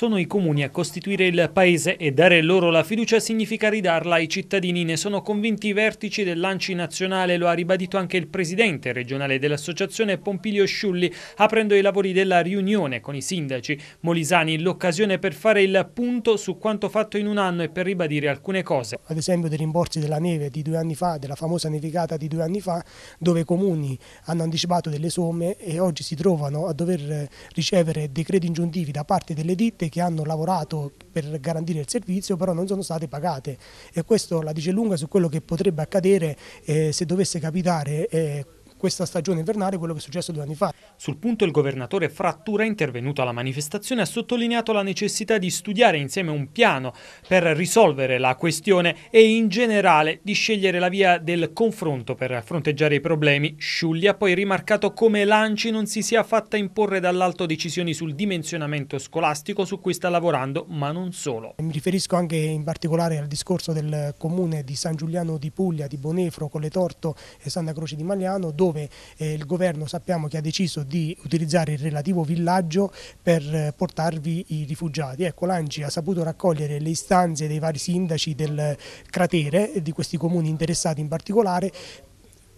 Sono i comuni a costituire il paese e dare loro la fiducia significa ridarla ai cittadini. Ne sono convinti i vertici del dell'Anci nazionale, lo ha ribadito anche il presidente regionale dell'associazione Pompilio Sciulli, aprendo i lavori della riunione con i sindaci molisani, l'occasione per fare il punto su quanto fatto in un anno e per ribadire alcune cose. Ad esempio dei rimborsi della neve di due anni fa, della famosa nevicata di due anni fa, dove i comuni hanno anticipato delle somme e oggi si trovano a dover ricevere dei crediti ingiuntivi da parte delle ditte che hanno lavorato per garantire il servizio però non sono state pagate e questo la dice lunga su quello che potrebbe accadere eh, se dovesse capitare eh, questa stagione invernale quello che è successo due anni fa. Sul punto il governatore Frattura, intervenuto alla manifestazione, ha sottolineato la necessità di studiare insieme un piano per risolvere la questione e in generale di scegliere la via del confronto per fronteggiare i problemi. Sciulli ha poi rimarcato come l'ANCI non si sia fatta imporre dall'alto decisioni sul dimensionamento scolastico su cui sta lavorando, ma non solo. Mi riferisco anche in particolare al discorso del comune di San Giuliano di Puglia, di Bonefro, Colletorto e Santa Croce di Magliano, dove dove eh, il governo sappiamo che ha deciso di utilizzare il relativo villaggio per eh, portarvi i rifugiati. Ecco, l'Anci ha saputo raccogliere le istanze dei vari sindaci del eh, cratere, di questi comuni interessati in particolare,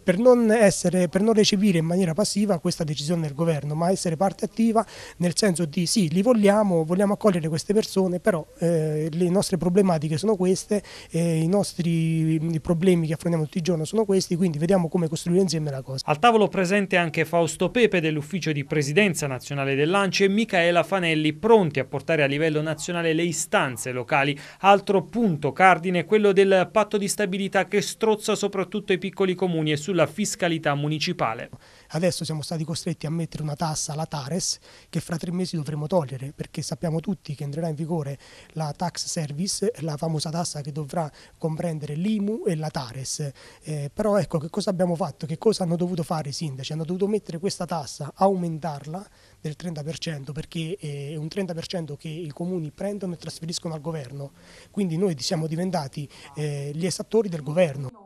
per non, essere, per non recepire in maniera passiva questa decisione del governo, ma essere parte attiva nel senso di sì, li vogliamo, vogliamo accogliere queste persone, però eh, le nostre problematiche sono queste, eh, i nostri problemi che affrontiamo tutti i giorni sono questi, quindi vediamo come costruire insieme la cosa. Al tavolo presente anche Fausto Pepe dell'ufficio di presidenza nazionale dell'ANCI e Micaela Fanelli pronti a portare a livello nazionale le istanze locali. Altro punto cardine è quello del patto di stabilità che strozza soprattutto i piccoli comuni e su sulla fiscalità municipale. Adesso siamo stati costretti a mettere una tassa alla Tares che fra tre mesi dovremo togliere perché sappiamo tutti che entrerà in vigore la tax service, la famosa tassa che dovrà comprendere l'IMU e la Tares. Eh, però ecco che cosa abbiamo fatto, che cosa hanno dovuto fare i sindaci? Hanno dovuto mettere questa tassa, aumentarla del 30% perché eh, è un 30% che i comuni prendono e trasferiscono al governo. Quindi noi siamo diventati eh, gli esattori del governo.